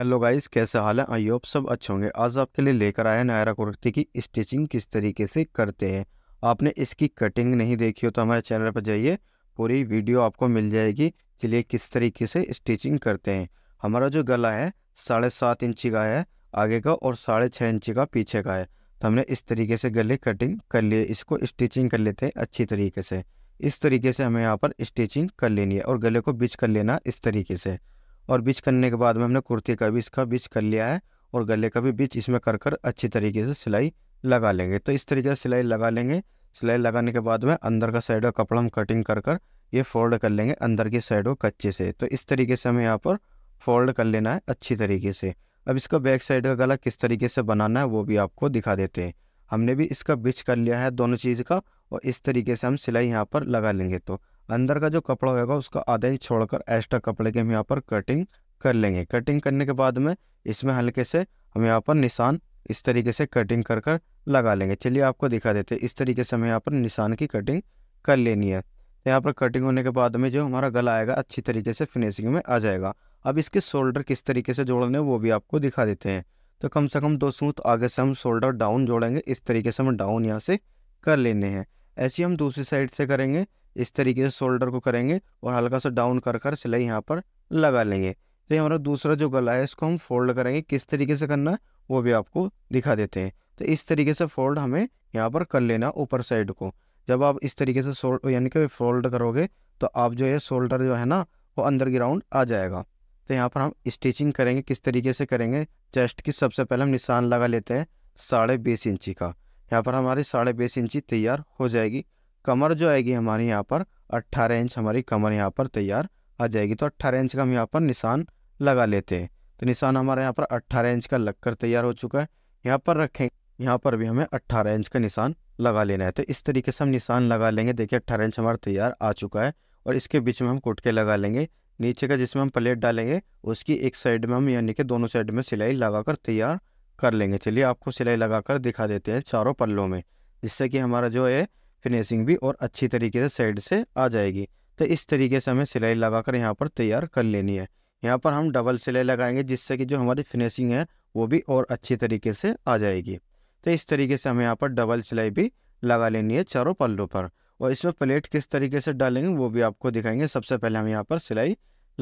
hello guys कैसे हाल है I hope सब अच्छे होंगे आज आपके लिए लेकर आया नायरा कुर्ती की स्टिचिंग किस तरीके से करते हैं आपने इसकी कटिंग नहीं देखी हो तो हमारे चैनल पर जाइए पूरी वीडियो आपको मिल जाएगी चलिए किस तरीके से स्टिचिंग करते हैं हमारा जो गला है साढ़े सात इंची का है आगे का और साढ़े छः इंची का पीछे का है तो हमने इस तरीके से गले कटिंग कर लिए इसको स्टिचिंग कर लेते हैं अच्छी तरीके से इस तरीके से हमें यहाँ पर स्टिचिंग कर लेनी है और गले को बिच कर लेना इस तरीके से और बिच करने के बाद में हमने कुर्ती का भी इसका बिच कर लिया है और गले का भी बिच इसमें कर कर अच्छी तरीके से सिलाई लगा लेंगे तो इस तरीके से सिलाई लगा लेंगे सिलाई लगाने के बाद में अंदर का साइड का कपड़ा हम कटिंग कर कर ये फोल्ड कर लेंगे अंदर की साइड को कच्चे से तो इस तरीके से हमें यहाँ पर फोल्ड कर लेना है अच्छी तरीके से अब इसका बैक साइड का गला किस तरीके से बनाना है वो भी आपको दिखा देते हैं हमने भी इसका बिच कर लिया है दोनों चीज़ का और इस तरीके से हम सिलाई यहाँ पर लगा लेंगे तो अंदर का जो कपड़ा होगा उसका आधा इंच छोड़कर एक्स्ट्रा कपड़े की हम यहाँ पर कटिंग कर लेंगे कटिंग करने के बाद में इसमें हल्के से हम यहाँ पर निशान इस तरीके से कटिंग कर कर लगा लेंगे चलिए आपको दिखा देते हैं इस तरीके से हमें यहाँ पर निशान की कटिंग कर लेनी है तो यहाँ पर कटिंग होने के बाद में जो हमारा गला आएगा अच्छी तरीके से फिनिशिंग में आ जाएगा अब इसके शोल्डर किस तरीके से जोड़ने वो भी आपको दिखा देते हैं तो कम से कम दो सूत आगे से हम शोल्डर डाउन जोड़ेंगे इस तरीके से हम डाउन यहाँ से कर लेने हैं ऐसे हम दूसरी साइड से करेंगे इस तरीके से शोल्डर को करेंगे और हल्का सा डाउन कर कर सिलाई यहाँ पर लगा लेंगे तो ये हमारा दूसरा जो गला है इसको हम फोल्ड करेंगे किस तरीके से करना वो भी आपको दिखा देते हैं तो इस तरीके से फोल्ड हमें यहाँ पर कर लेना ऊपर साइड को जब आप इस तरीके से सोल्ड यानी कि फोल्ड करोगे तो आप जो है शोल्डर जो है ना वो अंदर ग्राउंड आ जाएगा तो यहाँ पर हम स्टिचिंग करेंगे किस तरीके से करेंगे चेस्ट की सबसे पहले हम निशान लगा लेते हैं साढ़े बीस इंची का यहाँ पर हमारी साढ़े बीस इंची तैयार हो जाएगी कमर जो आएगी हमारी यहाँ पर अट्ठारह इंच हमारी कमर यहाँ पर तैयार आ जाएगी तो अट्ठारह इंच का हम यहाँ पर निशान लगा लेते हैं तो निशान हमारे यहाँ पर अट्ठारह इंच का लगकर तैयार हो चुका है यहाँ पर रखें यहाँ पर भी हमें अट्ठारह इंच का निशान लगा लेना है तो इस तरीके से हम निशान लगा लेंगे देखिए अट्ठारह इंच हमारा तैयार आ चुका है और इसके बीच में हम कुटके लगा लेंगे नीचे का जिसमें हम प्लेट डालेंगे उसकी एक साइड में हम यानी कि दोनों साइड में सिलाई लगाकर तैयार कर लेंगे चलिए आपको सिलाई लगाकर दिखा देते हैं चारों पल्लों में जिससे कि हमारा जो है फिनिशिंग भी और अच्छी तरीके से साइड से आ जाएगी तो इस तरीके से हमें सिलाई लगाकर यहाँ पर तैयार कर लेनी है यहाँ पर हम डबल सिलाई लगाएंगे जिससे कि जो हमारी फिनिशिंग है वो भी और अच्छी तरीके से आ जाएगी तो इस तरीके से हमें यहाँ पर डबल सिलाई भी लगा लेनी है चारों पल्लों पर और इसमें प्लेट किस तरीके से डालेंगे वो भी आपको दिखाएंगे सबसे पहले हम यहाँ पर सिलाई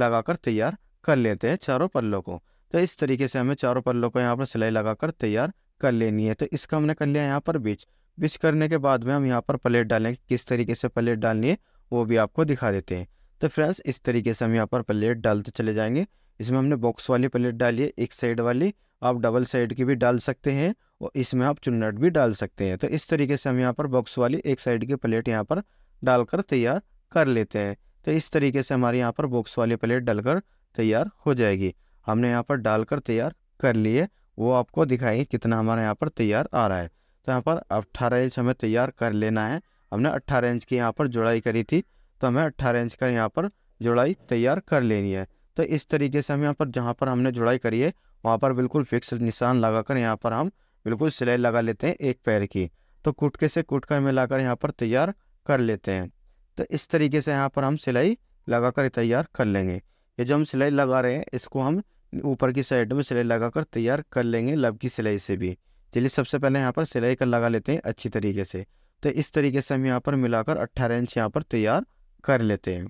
लगाकर तैयार कर लेते हैं चारों पल्लों को तो इस तरीके से हमें चारों पल्लों को यहाँ पर सिलाई लगाकर तैयार कर लेनी है तो इसका हमने कर लिया यहाँ पर बीच बीच करने के बाद में हम यहाँ पर प्लेट डालेंगे किस तरीके से प्लेट डालनी है वो भी आपको दिखा देते हैं तो फ्रेंड्स इस तरीके से हम यहाँ पर प्लेट डालते चले जाएंगे इसमें हमने बॉक्स वाली प्लेट डाली है एक साइड वाली आप डबल साइड की भी डाल सकते हैं और इसमें आप चुन्नट भी डाल सकते हैं तो इस तरीके से हम यहाँ पर बॉक्स वाली एक साइड की प्लेट यहाँ पर डालकर तैयार कर लेते हैं तो इस तरीके से हमारे यहाँ पर बॉक्स वाली प्लेट डालकर तैयार हो जाएगी हमने यहाँ पर डालकर तैयार कर लिए वो आपको दिखाएंगे कितना हमारा यहाँ पर तैयार आ रहा है तो यहाँ पर अट्ठारह इंच हमें तैयार कर लेना है हमने अट्ठारह इंच की यहाँ पर जुड़ाई करी थी तो हमें अट्ठारह इंच का यहाँ पर जुड़ाई तैयार कर लेनी है तो इस तरीके से हम यहाँ पर जहाँ पर हमने जुड़ाई करी है वहाँ पर बिल्कुल फिक्स निशान लगाकर यहाँ पर हम बिल्कुल सिलाई लगा लेते हैं एक पैर की तो कुटके से कुटका मिलाकर यहाँ पर तैयार कर लेते हैं तो इस तरीके से यहाँ पर हम सिलाई लगाकर तैयार कर लेंगे ये जो हम सिलाई लगा रहे हैं इसको हम ऊपर की साइड में सिलाई लगाकर तैयार कर लेंगे लब की सिलाई से भी चलिए सबसे पहले यहाँ पर सिलाई कर लगा लेते हैं अच्छी तरीके से तो इस तरीके से हम यहाँ पर मिलाकर अट्ठारह इंच यहाँ पर तैयार कर लेते हैं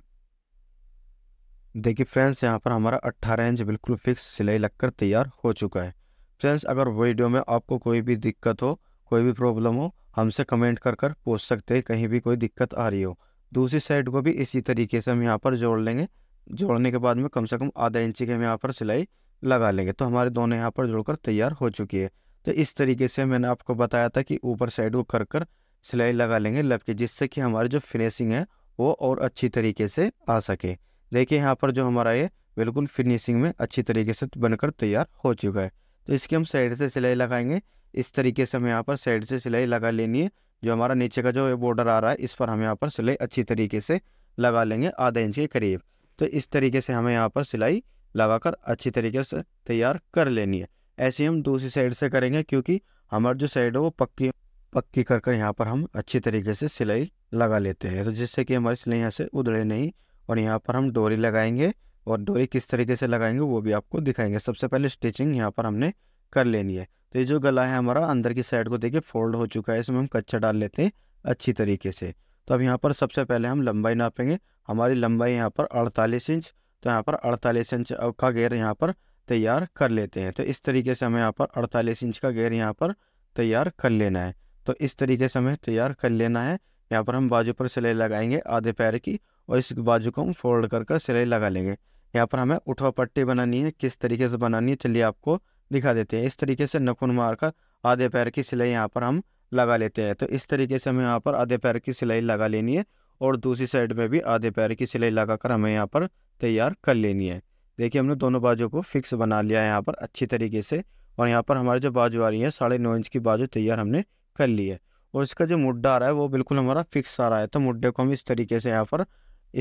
देखिए फ्रेंड्स यहाँ पर हमारा अट्ठारह इंच बिल्कुल फिक्स सिलाई लगकर तैयार हो चुका है फ्रेंड्स अगर वीडियो में आपको कोई भी दिक्कत हो कोई भी प्रॉब्लम हो हमसे कमेंट कर कर पूछ सकते हैं कहीं भी कोई दिक्कत आ रही हो दूसरी साइड को भी इसी तरीके से हम यहाँ पर जोड़ लेंगे जोड़ने के बाद में कम से कम आधा इंची के हम यहाँ पर सिलाई लगा लेंगे तो हमारे दोनों यहाँ पर जोड़कर तैयार हो चुकी है तो इस तरीके से मैंने आपको बताया था कि ऊपर साइड को कर कर सिलाई लगा लेंगे लग के जिससे कि हमारी जो फिनिशिंग है वो और अच्छी तरीके से आ सके देखिए यहाँ पर जो हमारा ये बिल्कुल फिनिशिंग में अच्छी तरीके से बनकर तैयार हो चुका है तो इसकी हम साइड से सिलाई लगाएंगे इस तरीके से हमें यहाँ पर साइड से सिलाई लगा लेनी है जो हमारा नीचे का जो बॉर्डर आ रहा है इस पर हम यहाँ पर सिलाई अच्छी तरीके से लगा लेंगे आधा इंच के करीब तो इस तरीके से हमें यहाँ पर सिलाई लगाकर अच्छी तरीके से तैयार कर लेनी है ऐसे हम दूसरी साइड से करेंगे क्योंकि हमारा जो साइड है वो पक्की पक्की कर कर यहाँ पर हम अच्छी तरीके से सिलाई लगा लेते हैं तो जिससे कि हमारी सिलाई यहाँ से उधड़े नहीं और यहाँ पर हम डोरी लगाएंगे और डोरी किस तरीके से लगाएंगे वो भी आपको दिखाएंगे सबसे पहले स्टिचिंग यहाँ पर हमने कर लेनी है तो ये जो गला है हमारा अंदर की साइड को देखिए फोल्ड हो चुका है इसमें हम कच्चा डाल लेते हैं अच्छी तरीके से तो अब यहाँ पर सबसे पहले हम लंबाई नापेंगे हमारी लंबाई यहाँ पर अड़तालीस इंच तो यहाँ पर अड़तालीस इंच का गेयर यहाँ पर तैयार कर लेते हैं तो इस तरीके से हमें यहाँ पर अड़तालीस इंच का गेयर यहाँ पर तैयार कर लेना है तो इस तरीके से हमें तैयार कर लेना है यहाँ पर हम बाजू पर सिलाई लगाएंगे आधे पैर की और इस बाजू को हम फोल्ड कर कर सिलाई लगा लेंगे यहाँ पर हमें उठवा पट्टी बनानी है किस तरीके से बनानी है चलिए आपको दिखा देते हैं इस तरीके से नखुन मार कर आधे पैर की सिलाई यहाँ पर हम लगा लेते हैं तो इस तरीके से हमें यहाँ पर आधे पैर की सिलाई लगा लेनी है और दूसरी साइड में भी आधे पैर की सिलाई लगाकर हमें यहाँ पर तैयार कर लेनी है देखिए हमने दोनों बाजू को फिक्स बना लिया है यहाँ पर अच्छी तरीके से और यहाँ पर हमारे जो बाजू आ रही है साढ़े नौ इंच की बाजू तैयार हमने कर ली है और इसका जो मुड्डा आ रहा है वो बिल्कुल हमारा फिक्स आ रहा है तो मुड्डे को हम इस तरीके से यहाँ पर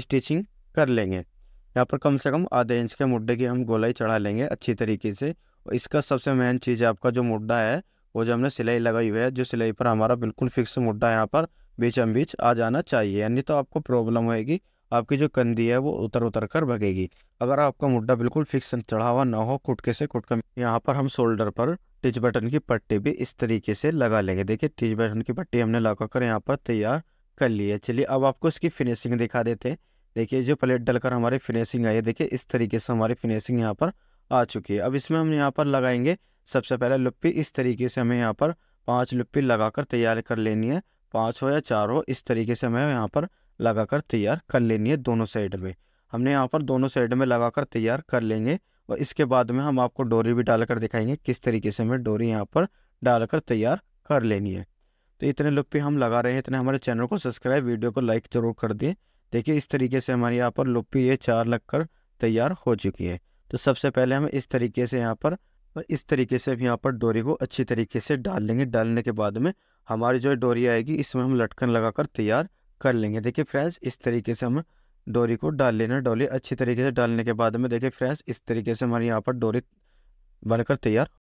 स्टिचिंग कर लेंगे यहाँ पर कम से कम आधे इंच के मुड्डे की हम गोलाई चढ़ा लेंगे अच्छी तरीके से और इसका सबसे मेन चीज़ है आपका जो मुड्डा है वो जो हमने सिलाई लगाई हुई है जो सिलाई पर हमारा बिल्कुल फिक्स मुड्डा यहाँ पर बीचम बीच आ जाना चाहिए यानी तो आपको प्रॉब्लम होएगी आपकी जो कंधी है वो उतर उतर कर भगेगी अगर आपका मुड्डा बिल्कुल फिक्स चढ़ा हुआ ना हो कुटके से कुटके यहाँ पर हम शोल्डर पर टिच बटन की पट्टी भी इस तरीके से लगा लेंगे देखिए टिच बटन की पट्टी हमने लगा कर यहाँ पर तैयार कर ली है चलिए अब आपको इसकी फिनिशिंग दिखा देते हैं देखिए जो प्लेट डलकर हमारी फिनिशिंग आई है देखिए इस तरीके से हमारी फिनिशिंग यहाँ पर आ चुकी है अब इसमें हम यहाँ पर लगाएंगे सबसे पहले लुप्पी इस तरीके से हमें यहाँ पर पाँच लुप्पी लगा तैयार कर लेनी है पाँच हो या चार हो इस तरीके से हमें यहाँ पर लगाकर तैयार कर लेनी है दोनों साइड में हमने यहाँ पर दोनों साइड में लगाकर तैयार कर लेंगे और इसके बाद में हम आपको डोरी भी डालकर दिखाएंगे किस तरीके से हमें डोरी यहाँ पर डालकर तैयार कर लेनी है तो इतने लुक पे हम लगा रहे हैं इतने हमारे चैनल को सब्सक्राइब वीडियो को लाइक जरूर कर दिए देखिए इस तरीके से हमारे यहाँ पर लुप्पी ये चार लग कर तैयार हो चुकी है तो सबसे पहले हम इस तरीके से यहाँ पर और इस तरीके से अब यहाँ पर डोरी को अच्छी तरीके से डाल लेंगे डालने के बाद में हमारी जो डोरी आएगी इसमें हम लटकन लगाकर तैयार कर लेंगे देखिए फ्रेंड्स इस तरीके से हम डोरी को डाल लेना डोरी अच्छी तरीके से डालने के बाद में देखिए फ्रेंड्स इस तरीके से हमारे यहाँ पर डोरी बनकर तैयार